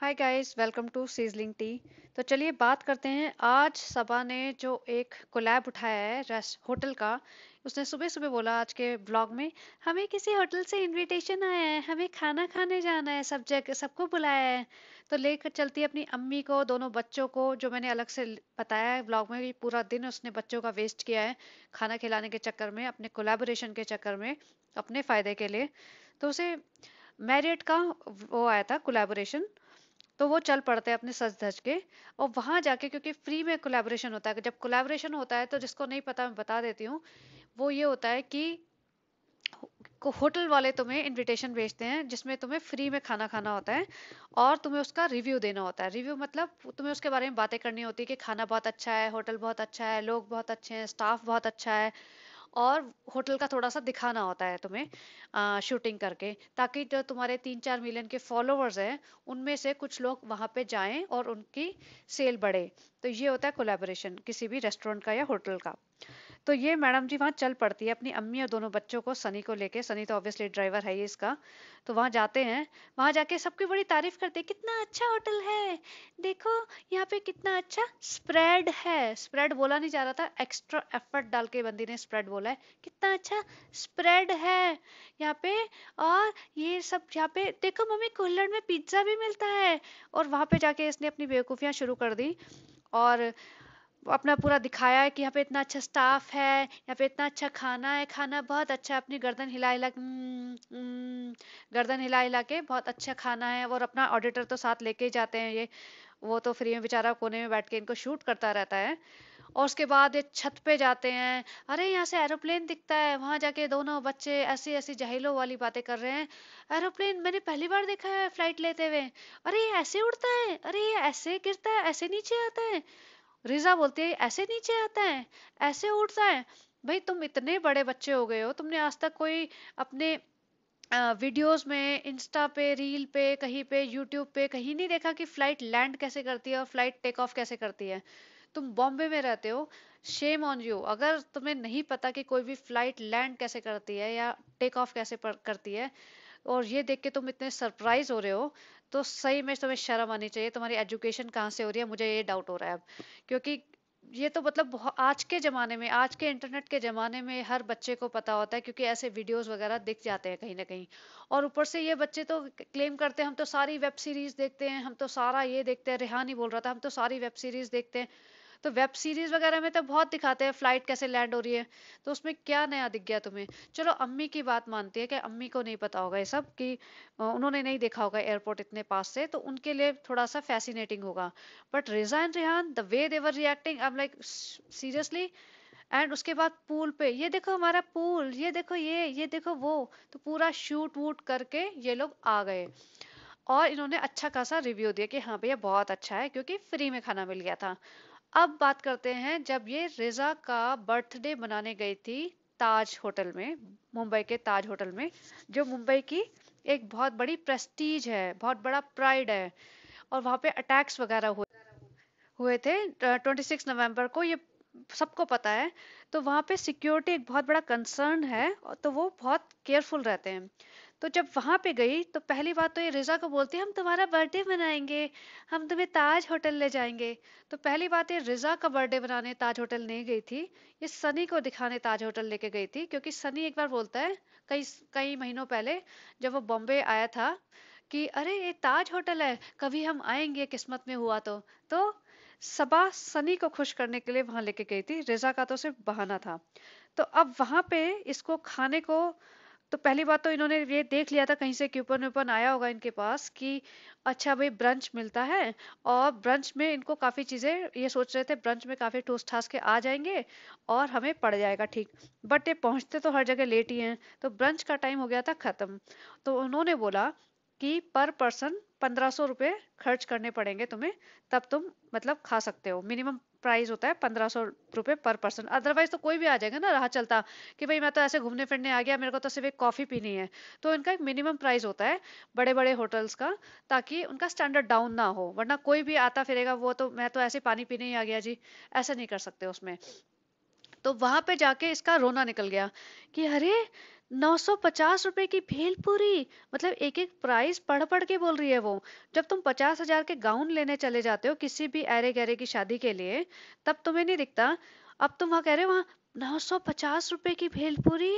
hi guys welcome to sizzling tea तो चलिए बात करते हैं आज सबा ने जो एक कोलैब उठाया है रेस्ट होटल का उसने सुबह सुबह बोला आज के ब्लॉग में हमें किसी होटल से इनविटेशन आया है हमें खाना खाने जाना है सब जगह सबको बुलाया है तो लेकर चलती है अपनी अम्मी को दोनों बच्चों को जो मैंने अलग से बताया है ब्लॉग में पूरा दिन उसने बच्चों का वेस्ट किया है खाना खिलाने के चक्कर में अपने कोलेबोरेशन के चक्कर में अपने फ़ायदे के लिए तो उसे मैरियट का वो आया था कोलेबोरेशन तो वो चल पड़ते हैं अपने सच धज के और वहाँ जाके क्योंकि फ्री में कोलेबोरेशन होता है जब कोलेबोरेशन होता है तो जिसको नहीं पता मैं बता देती हूँ वो ये होता है कि को होटल वाले तुम्हें इनविटेशन भेजते हैं जिसमें तुम्हें फ्री में खाना खाना होता है और तुम्हें उसका रिव्यू देना होता है रिव्यू मतलब तुम्हें उसके बारे में बातें करनी होती है कि खाना बहुत अच्छा है होटल बहुत अच्छा है लोग बहुत अच्छे हैं स्टाफ बहुत अच्छा है और होटल का थोड़ा सा दिखाना होता है तुम्हें आ, शूटिंग करके ताकि जो तुम्हारे तीन चार मिलियन के फॉलोअर्स हैं उनमें से कुछ लोग वहाँ पे जाएं और उनकी सेल बढ़े तो ये होता है कोलेबोरेशन किसी भी रेस्टोरेंट का या होटल का तो ये मैडम जी वहाँ चल पड़ती है अपनी अम्मी और दोनों बच्चों को सनी को लेके सनी तो ऑब्वियसली ड्राइवर है ये इसका तो वहाँ जाते हैं वहाँ जाके सबकी बड़ी तारीफ करते हैं कितना अच्छा होटल है देखो यहाँ पे कितना अच्छा स्प्रेड है स्प्रेड बोला नहीं जा रहा था एक्स्ट्रा एफर्ट डाल के बंदी ने स्प्रेड बोला है कितना अच्छा स्प्रेड है यहाँ पे और ये सब यहाँ पे देखो मम्मी कुल्हड़ में पिज्ज़ा भी मिलता है और वहाँ पे जाके इसने अपनी बेवकूफ़ियाँ शुरू कर दी और अपना पूरा दिखाया है कि यहाँ पे इतना अच्छा स्टाफ है यहाँ पे इतना अच्छा खाना है खाना बहुत अच्छा है अपनी गर्दन हिला हिला हम्म, हम्म, गर्दन हिला हिला के बहुत अच्छा खाना है और अपना ऑडिटर तो साथ लेके ही जाते हैं ये वो तो फ्री में बेचारा कोने में बैठ के इनको शूट करता रहता है और उसके बाद ये छत पे जाते हैं अरे यहाँ से एरोप्लेन दिखता है वहाँ जाके दोनों बच्चे ऐसी ऐसी जहलों वाली बातें कर रहे हैं एरोप्लेन मैंने पहली बार देखा है फ्लाइट लेते हुए अरे ये ऐसे उड़ता है अरे ये ऐसे गिरता है ऐसे नीचे आता है रिजा बोलती है ऐसे नीचे आता है ऐसे उठता है भाई तुम इतने बड़े बच्चे हो गए हो तुमने आज तक कोई अपने वीडियोस में इंस्टा पे रील पे कहीं पे यूट्यूब पे कहीं नहीं देखा कि फ्लाइट लैंड कैसे करती है और फ्लाइट टेक ऑफ कैसे करती है तुम बॉम्बे में रहते हो शेम ऑन यू अगर तुम्हें नहीं पता कि कोई भी फ्लाइट लैंड कैसे करती है या टेक ऑफ कैसे करती है और ये देख के तुम इतने सरप्राइज हो रहे हो तो सही में तुम्हें शर्म आनी चाहिए तुम्हारी एजुकेशन कहाँ से हो रही है मुझे ये डाउट हो रहा है अब क्योंकि ये तो मतलब आज के ज़माने में आज के इंटरनेट के ज़माने में हर बच्चे को पता होता है क्योंकि ऐसे वीडियोस वगैरह दिख जाते हैं कहीं ना कहीं और ऊपर से ये बच्चे तो क्लेम करते हैं हम तो सारी वेब सीरीज़ देखते हैं हम तो सारा ये देखते हैं रिहानी बोल रहा था हम तो सारी वेब सीरीज़ देखते हैं तो वेब सीरीज वगैरह में तो बहुत दिखाते हैं फ्लाइट कैसे लैंड हो रही है तो उसमें क्या नया दिख गया तुम्हें चलो अम्मी की बात मानती है कि अम्मी को नहीं पता होगा ये सब कि उन्होंने नहीं देखा होगा एयरपोर्ट इतने पास से तो उनके लिए थोड़ा सा फैसिनेटिंग होगा but Riza and Rihan the way they were reacting I am like seriously and उसके बाद पूल पे ये देखो हमारा पूल ये देखो ये ये देखो वो तो पूरा शूट वूट करके ये लोग आ गए और इन्होंने अच्छा खासा रिव्यू दिया कि हाँ भैया बहुत अच्छा है क्योंकि फ्री में खाना मिल गया था अब बात करते हैं जब ये रिजा का बर्थडे मनाने गई थी ताज होटल में मुंबई के ताज होटल में जो मुंबई की एक बहुत बड़ी प्रेस्टीज है बहुत बड़ा प्राइड है और वहाँ पे अटैक्स वगैरह हुए हुए थे 26 नवंबर को ये सबको पता है तो वहाँ पे सिक्योरिटी एक बहुत बड़ा कंसर्न है तो वो बहुत केयरफुल रहते हैं तो जब वहां पे गई तो पहली बात तो ये रिजा को बोलती है हम तुम्हारा बर्थडे मनाएंगे हम तुम्हें ताज होटल ले जाएंगे तो पहली बात ये रिजा का बर्थडे मनाने ताज होटल नहीं गई थी ये सनी को दिखाने ताज होटल लेके गई थी क्योंकि सनी एक बार बोलता है कई कई महीनों पहले जब वो बॉम्बे आया था कि अरे ये ताज होटल है कभी हम आएंगे किस्मत में हुआ तो तो सबा सनी को खुश करने के लिए वहां लेके गई थी रिजा का तो सिर्फ बहाना था तो अब वहां पे इसको खाने को तो पहली बात तो इन्होंने ये देख लिया था कहीं से क्यूपन व्यूपन आया होगा इनके पास कि अच्छा भाई ब्रंच मिलता है और ब्रंच में इनको काफ़ी चीज़ें ये सोच रहे थे ब्रंच में काफ़ी ठूस ठास के आ जाएंगे और हमें पड़ जाएगा ठीक बट ये पहुंचते तो हर जगह लेट ही हैं तो ब्रंच का टाइम हो गया था ख़त्म तो उन्होंने बोला कि पर पर्सन पंद्रह सौ रुपये खर्च करने पड़ेंगे तुम्हें तब तुम मतलब खा सकते हो मिनिमम प्राइस होता है पंद्रह सौ रुपये पर पर्सन अदरवाइज तो कोई भी आ जाएगा ना राह चलता कि भाई मैं तो ऐसे घूमने फिरने आ गया मेरे को तो सिर्फ एक कॉफ़ी पीनी है तो इनका एक मिनिमम प्राइस होता है बड़े बड़े होटल्स का ताकि उनका स्टैंडर्ड डाउन ना हो वरना कोई भी आता फिरेगा वो तो मैं तो ऐसे पानी पीने ही आ गया जी ऐसा नहीं कर सकते उसमें तो वहाँ पे जाके इसका रोना निकल गया कि अरे नौ सौ पचास रुपए की भेल पूरी मतलब एक एक प्राइस पढ़ पढ़ के बोल रही है वो जब तुम पचास हजार के गाउन लेने चले जाते हो किसी भी अरे गहरे की शादी के लिए तब तुम्हें नहीं दिखता अब तुम वहां कह रहे हो वहां नौ सौ पचास रुपए की भेलपूरी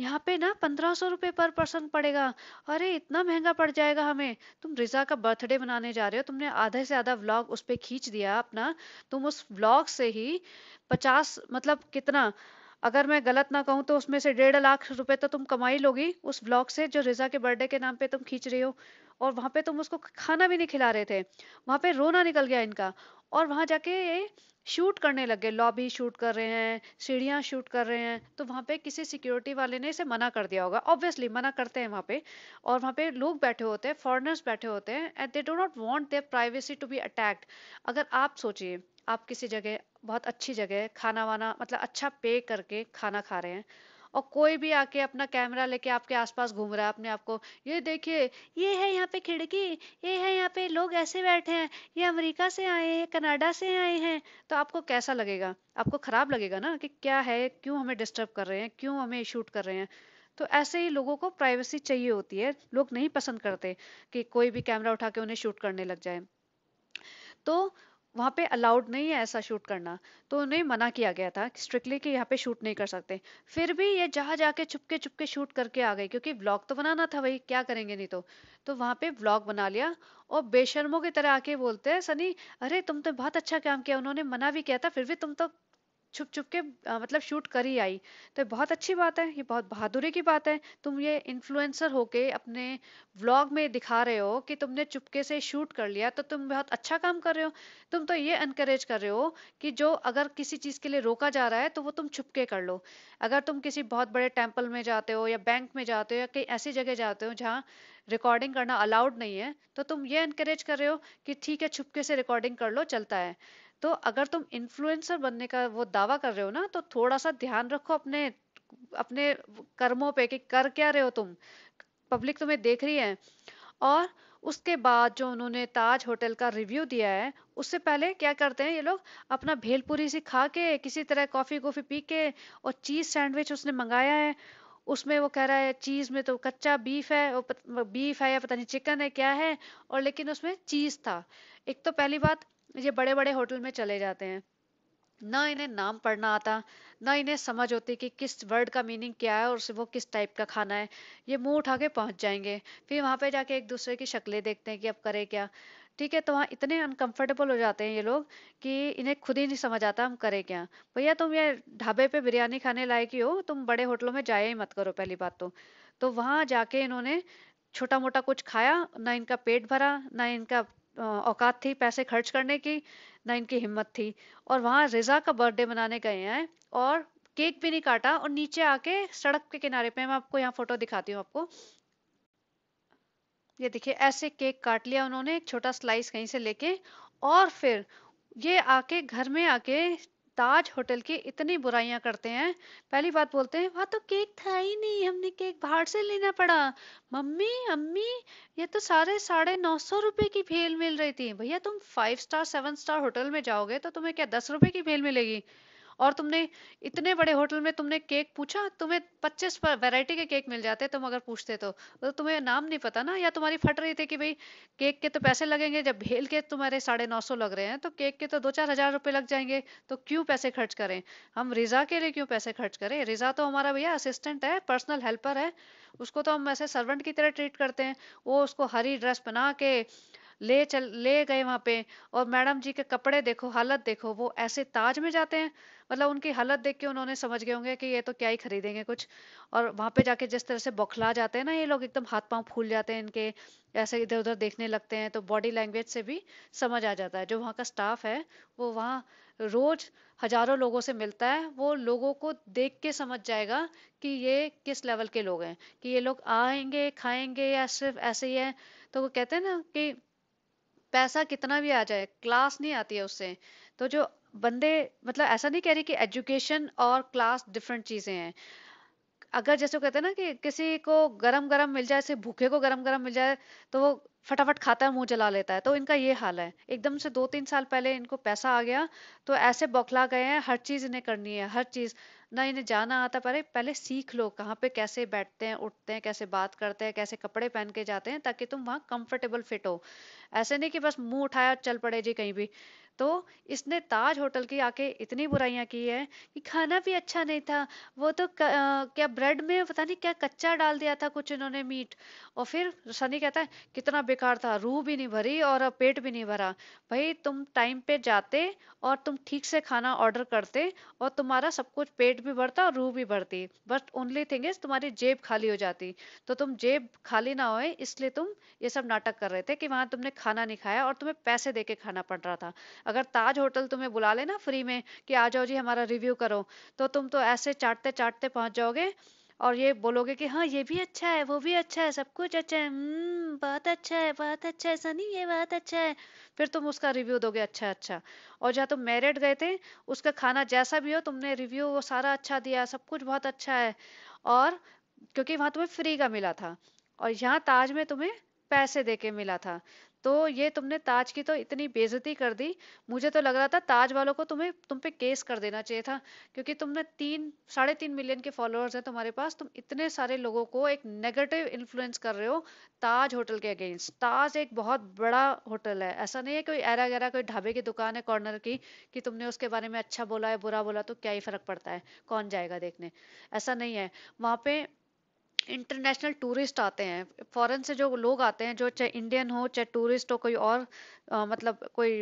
यहाँ पे ना पंद्रह सौ रुपए पर पर्सन पड़ेगा अरे इतना महंगा पड़ जाएगा हमें तुम रिजा का बर्थडे मनाने जा रहे हो तुमने आधे से आधा व्लॉग उस पर खींच दिया अपना तुम उस व्लॉग से ही पचास मतलब कितना अगर मैं गलत ना कहूँ तो उसमें से डेढ़ लाख रुपए तो तुम कमाई लोगी उस ब्लॉग से जो रिजा के बर्थडे के नाम पे तुम खींच रही हो और वहां पे तुम उसको खाना भी नहीं खिला रहे थे वहां पे रोना निकल गया इनका और वहां जाके ये शूट करने लग गए लॉबी शूट कर रहे हैं सीढ़ियाँ शूट कर रहे हैं तो वहाँ पे किसी सिक्योरिटी वाले ने इसे मना कर दिया होगा ऑब्वियसली मना करते हैं वहाँ पे और वहाँ पे लोग बैठे होते हैं फॉरनर्स बैठे होते हैं and they do not want their privacy to be attacked अगर आप सोचिए आप किसी जगह बहुत अच्छी जगह है खाना वाना मतलब अच्छा पे करके खाना खा रहे हैं और कोई भी आके अपना कैमरा लेके आपके आसपास घूम रहा है अपने आपको ये देखिए ये है यहाँ पे खिड़की ये है यहाँ पे लोग ऐसे बैठे हैं ये अमेरिका से आए हैं कनाडा से आए हैं तो आपको कैसा लगेगा आपको खराब लगेगा ना कि क्या है क्यों हमें डिस्टर्ब कर रहे हैं क्यों हमें शूट कर रहे हैं तो ऐसे ही लोगों को प्राइवेसी चाहिए होती है लोग नहीं पसंद करते कि कोई भी कैमरा उठा के उन्हें शूट करने लग जाए तो वहाँ पे अलाउड नहीं है ऐसा शूट करना तो उन्हें मना किया गया था स्ट्रिक्टली कि यहाँ पे शूट नहीं कर सकते फिर भी ये जहाँ जाके छुपके छुपके शूट करके आ गए क्योंकि व्लॉग तो बनाना था भाई क्या करेंगे नहीं तो तो वहाँ पे व्लॉग बना लिया और बेशर्मों की तरह आके बोलते हैं सनी अरे तुम तो बहुत अच्छा काम किया उन्होंने मना भी किया था फिर भी तुम तो छुप छुप के आ, मतलब शूट कर ही आई तो बहुत अच्छी बात है ये बहुत बहादुरी की बात है तुम ये इन्फ्लुएंसर होके अपने व्लॉग में दिखा रहे हो कि तुमने चुपके से शूट कर लिया तो तुम बहुत अच्छा काम कर रहे हो तुम तो ये इनक्रेज कर रहे हो कि जो अगर किसी चीज़ के लिए रोका जा रहा है तो वो तुम छुपके कर लो अगर तुम किसी बहुत बड़े टेम्पल में जाते हो या बैंक में जाते हो या कहीं ऐसी जगह जाते हो जहाँ रिकॉर्डिंग करना अलाउड नहीं है तो तुम ये इनक्रेज कर रहे हो कि ठीक है छुपके से रिकॉर्डिंग कर लो चलता है तो अगर तुम इन्फ्लुएंसर बनने का वो दावा कर रहे हो ना तो थोड़ा सा ध्यान रखो अपने अपने कर्मों पे कि कर क्या रहे हो तुम पब्लिक तुम्हें देख रही है और उसके बाद जो उन्होंने ताज होटल का रिव्यू दिया है उससे पहले क्या करते हैं ये लोग अपना भेलपुरी से खा के किसी तरह कॉफ़ी कॉफ़ी पी के और चीज़ सैंडविच उसने मंगाया है उसमें वो कह रहा है चीज़ में तो कच्चा बीफ है और बीफ है या पता नहीं चिकन है क्या है और लेकिन उसमें चीज़ था एक तो पहली बात ये बड़े बड़े होटल में चले जाते हैं ना इन्हें नाम पढ़ना आता ना इन्हें समझ होती कि किस वर्ड का मीनिंग क्या है और वो किस टाइप का खाना है ये मुंह उठा के पहुंच जाएंगे फिर वहां पे जाके एक दूसरे की शक्लें देखते हैं कि अब करें क्या ठीक है तो वहाँ इतने अनकंफर्टेबल हो जाते हैं ये लोग कि इन्हें खुद ही नहीं समझ आता हम करें क्या भैया तुम ये ढाबे पे बिरयानी खाने लायक ही हो तुम बड़े होटलों में जाया ही मत करो पहली बात तो तो वहाँ जाके इन्होंने छोटा मोटा कुछ खाया ना इनका पेट भरा ना इनका औकात थी पैसे खर्च करने की ना इनकी हिम्मत थी और वहाँ रिजा का बर्थडे मनाने गए हैं और केक भी नहीं काटा और नीचे आके सड़क के किनारे पे मैं आपको यहाँ फोटो दिखाती हूँ आपको ये देखिए ऐसे केक काट लिया उन्होंने एक छोटा स्लाइस कहीं से लेके और फिर ये आके घर में आके ताज होटल की इतनी बुराइयां करते हैं पहली बात बोलते हैं वहां तो केक था ही नहीं हमने केक बाहर से लेना पड़ा मम्मी अम्मी ये तो सारे साढ़े नौ सौ रुपए की भेल मिल रही थी भैया तुम five star seven star hotel में जाओगे तो तुम्हें क्या दस रुपए की भेल मिलेगी और तुमने इतने बड़े होटल में तुमने केक पूछा तुम्हें पच्चीस वैरायटी के केक मिल जाते तुम अगर पूछते तो, तो तुम्हें नाम नहीं पता ना या तुम्हारी फट रही थी कि भाई केक के तो पैसे लगेंगे जब भेल के तुम्हारे साढ़े नौ सौ लग रहे हैं तो केक के तो दो चार हजार रुपये लग जाएंगे तो क्यों पैसे खर्च करें हम रिजा के लिए क्यों पैसे खर्च करें रिजा तो हमारा भैया असिस्टेंट है पर्सनल हेल्पर है उसको तो हम ऐसे सर्वेंट की तरह ट्रीट करते हैं वो उसको हरी ड्रेस बना के ले चल ले गए वहाँ पे और मैडम जी के कपड़े देखो हालत देखो वो ऐसे ताज में जाते हैं मतलब उनकी हालत देख के उन्होंने समझ गए होंगे कि ये तो क्या ही खरीदेंगे कुछ और वहाँ पे जाके जिस तरह से बौखला जाते हैं ना ये लोग एकदम हाथ पांव फूल जाते हैं इनके ऐसे इधर उधर देखने लगते हैं तो बॉडी लैंग्वेज से भी समझ आ जाता है जो वहाँ का स्टाफ है वो वहाँ रोज हजारों लोगों से मिलता है वो लोगों को देख के समझ जाएगा कि ये किस लेवल के लोग हैं कि ये लोग आएंगे खाएंगे या सिर्फ ऐसे ही है तो वो कहते हैं ना कि पैसा कितना भी आ जाए क्लास नहीं आती है उससे तो जो बंदे मतलब ऐसा नहीं कह रही कि एजुकेशन और क्लास डिफरेंट चीज़ें हैं अगर जैसे वो कहते हैं ना कि किसी को गरम गरम मिल जाए भूखे को गरम गरम मिल जाए तो वो फटाफट खाता है मुंह जला लेता है तो इनका ये हाल है एकदम से दो तीन साल पहले इनको पैसा आ गया तो ऐसे बौखला गए हैं हर चीज इन्हें करनी है हर चीज ना इन्हें जाना आता पहले पहले सीख लो कहाँ पे कैसे बैठते हैं उठते हैं कैसे बात करते हैं कैसे कपड़े पहन के जाते हैं ताकि तुम वहाँ कंफर्टेबल फिट हो ऐसे नहीं कि बस मुंह उठाया चल पड़े जी कहीं भी तो इसने ताज होटल की आके इतनी बुराइयां की है कि खाना भी अच्छा नहीं था वो तो क, आ, क्या ब्रेड में पता नहीं क्या कच्चा डाल दिया था कुछ इन्होंने मीट और फिर सनी कहता है कितना बेकार था रूह भी नहीं भरी और पेट भी नहीं भरा भाई तुम टाइम पे जाते और तुम ठीक से खाना ऑर्डर करते और तुम्हारा सब कुछ पेट भी भरता और रूह भी भरती बट ओनली थिंग इज तुम्हारी जेब खाली हो जाती तो तुम जेब खाली ना होए इसलिए तुम ये सब नाटक कर रहे थे कि वहां तुमने खाना नहीं खाया और तुम्हें पैसे दे के खाना पड़ रहा था अगर ताज होटल तुम्हें बुला लेना फ्री में कि आ जाओ जी हमारा रिव्यू करो तो तुम तो ऐसे चाटते चाटते पहुंच जाओगे और ये बोलोगे कि हाँ ये भी अच्छा है वो भी अच्छा है सब कुछ अच्छा है हम्म, बहुत अच्छा है बहुत अच्छा है सनी ये बहुत अच्छा है फिर तुम उसका रिव्यू दोगे अच्छा अच्छा और जहाँ तुम मेरिट गए थे उसका खाना जैसा भी हो तुमने रिव्यू वो सारा अच्छा दिया सब कुछ बहुत अच्छा है और क्योंकि वहां तुम्हें फ्री का मिला था और यहाँ ताज में तुम्हें पैसे दे के मिला था तो ये तुमने ताज की तो इतनी बेजती कर दी मुझे तो लग रहा था ताज वालों को तुम्हें तुम पे केस कर देना चाहिए था क्योंकि तुमने तीन साढ़े तीन मिलियन के फॉलोअर्स हैं तुम्हारे पास तुम इतने सारे लोगों को एक नेगेटिव इन्फ्लुएंस कर रहे हो ताज होटल के अगेंस्ट ताज एक बहुत बड़ा होटल है ऐसा नहीं है कोई एरा गैरा कोई ढाबे की दुकान है कॉर्नर की कि तुमने उसके बारे में अच्छा बोला है बुरा बोला तो क्या ही फर्क पड़ता है कौन जाएगा देखने ऐसा नहीं है वहाँ पे इंटरनेशनल टूरिस्ट आते हैं फॉरेन से जो लोग आते हैं जो चाहे इंडियन हो चाहे टूरिस्ट हो कोई और आ, मतलब कोई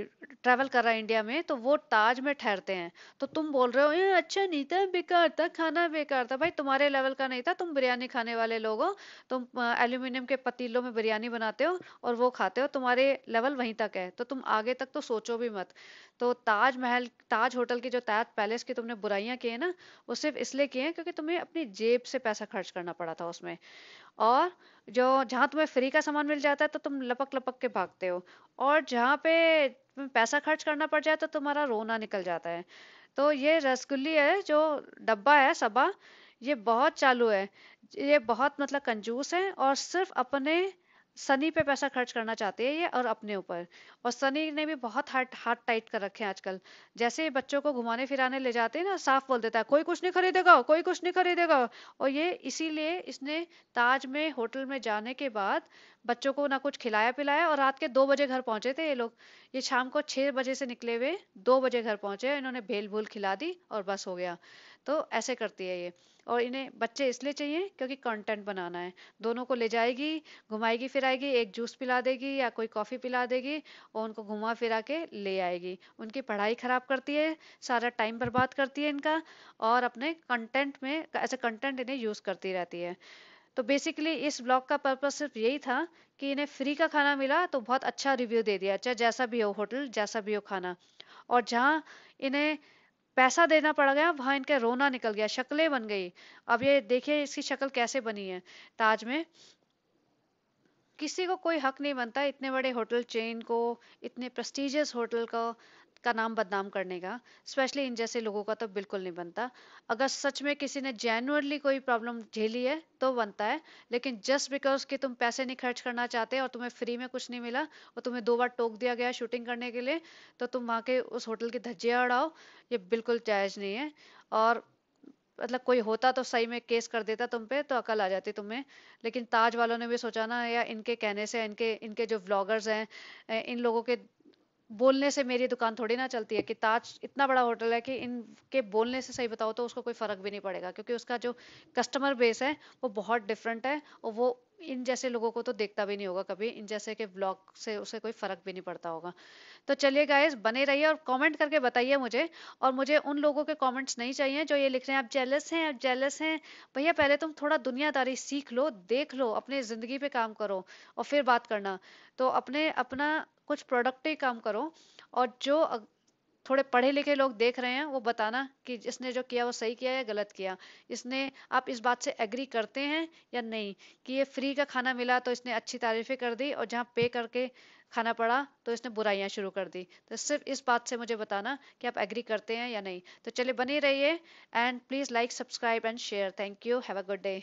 ट्रैवल कर रहा है इंडिया में तो वो ताज में ठहरते हैं तो तुम बोल रहे हो ये अच्छा नहीं था बेकार था खाना बेकार था भाई तुम्हारे लेवल का नहीं था तुम बिरयानी खाने वाले लोग हो तुम एल्यूमिनियम के पतीलों में बिरयानी बनाते हो और वो खाते हो तुम्हारे लेवल वहीं तक है तो तुम आगे तक तो सोचो भी मत तो ताज महल ताज होटल की जो ताज पैलेस की तुमने बुराइयां की है ना वो सिर्फ इसलिए की है क्योंकि तुम्हें अपनी जेब से पैसा खर्च करना पड़ा था उसमें और जो जहाँ तुम्हें फ्री का सामान मिल जाता है तो तुम लपक लपक के भागते हो और जहाँ पे पैसा खर्च करना पड़ जाए तो तुम्हारा रोना निकल जाता है तो ये रसगुल्ली है जो डब्बा है सबा ये बहुत चालू है ये बहुत मतलब कंजूस है और सिर्फ अपने सनी पे पैसा खर्च करना चाहते हैं ये और अपने ऊपर और सनी ने भी बहुत हार्ट हार्ट टाइट कर रखे हैं आजकल जैसे बच्चों को घुमाने फिराने ले जाते हैं ना साफ बोल देता है कोई कुछ नहीं खरीदेगा कोई कुछ नहीं खरीदेगा और ये इसीलिए इसने ताज में होटल में जाने के बाद बच्चों को ना कुछ खिलाया पिलाया और रात के दो बजे घर पहुंचे थे ये लोग ये शाम को छह बजे से निकले हुए दो बजे घर पहुंचे इन्होंने भेल भूल खिला दी और बस हो गया तो ऐसे करती है ये और इन्हें बच्चे इसलिए चाहिए क्योंकि कंटेंट बनाना है दोनों को ले जाएगी घुमाएगी फिराएगी एक जूस पिला देगी या कोई कॉफ़ी पिला देगी और उनको घुमा फिरा के ले आएगी उनकी पढ़ाई ख़राब करती है सारा टाइम बर्बाद करती है इनका और अपने कंटेंट में ऐसे कंटेंट इन्हें यूज़ करती रहती है तो बेसिकली इस ब्लॉग का पर्पज सिर्फ यही था कि इन्हें फ्री का खाना मिला तो बहुत अच्छा रिव्यू दे दिया चाहे जैसा भी हो होटल जैसा भी हो खाना और जहाँ इन्हें पैसा देना पड़ गया वहां इनका रोना निकल गया शक्लें बन गई अब ये देखिए इसकी शक्ल कैसे बनी है ताज में किसी को कोई हक नहीं बनता इतने बड़े होटल चेन को इतने प्रस्टिजियस होटल को का नाम बदनाम करने का स्पेशली इन जैसे लोगों का तो बिल्कुल नहीं बनता अगर सच में किसी ने जेनुअनली कोई प्रॉब्लम झेली है तो बनता है लेकिन जस्ट बिकॉज कि तुम पैसे नहीं खर्च करना चाहते और तुम्हें फ्री में कुछ नहीं मिला और तुम्हें दो बार टोक दिया गया शूटिंग करने के लिए तो तुम वहाँ के उस होटल की धज्जियाँ उड़ाओ ये बिल्कुल जायज़ नहीं है और मतलब कोई होता तो सही में केस कर देता तुम पे तो अकल आ जाती तुम्हें लेकिन ताज वालों ने भी सोचा ना या इनके कहने से इनके इनके जो व्लॉगर्स हैं इन लोगों के बोलने से मेरी दुकान थोड़ी ना चलती है कि ताज इतना बड़ा होटल है कि इनके बोलने से सही बताओ तो उसको कोई फर्क भी नहीं पड़ेगा क्योंकि उसका जो कस्टमर बेस है वो बहुत डिफरेंट है और वो इन जैसे लोगों को तो देखता भी नहीं होगा कभी इन जैसे के ब्लॉग से उसे कोई फर्क भी नहीं पड़ता होगा तो चलिए गाइस बने रहिए और कमेंट करके बताइए मुझे और मुझे उन लोगों के कमेंट्स नहीं चाहिए जो ये लिख रहे हैं आप जेलस हैं आप जेलस हैं भैया पहले तुम थोड़ा दुनियादारी सीख लो देख लो अपने ज़िंदगी पे काम करो और फिर बात करना तो अपने अपना कुछ प्रोडक्टिव काम करो और जो थोड़े पढ़े लिखे लोग देख रहे हैं वो बताना कि इसने जो किया वो सही किया या गलत किया इसने आप इस बात से एग्री करते हैं या नहीं कि ये फ्री का खाना मिला तो इसने अच्छी तारीफें कर दी और जहाँ पे करके खाना पड़ा तो इसने बुराइयां शुरू कर दी तो सिर्फ इस बात से मुझे बताना कि आप एग्री करते हैं या नहीं तो चलिए बने रहिए and please like subscribe and share thank you have a good day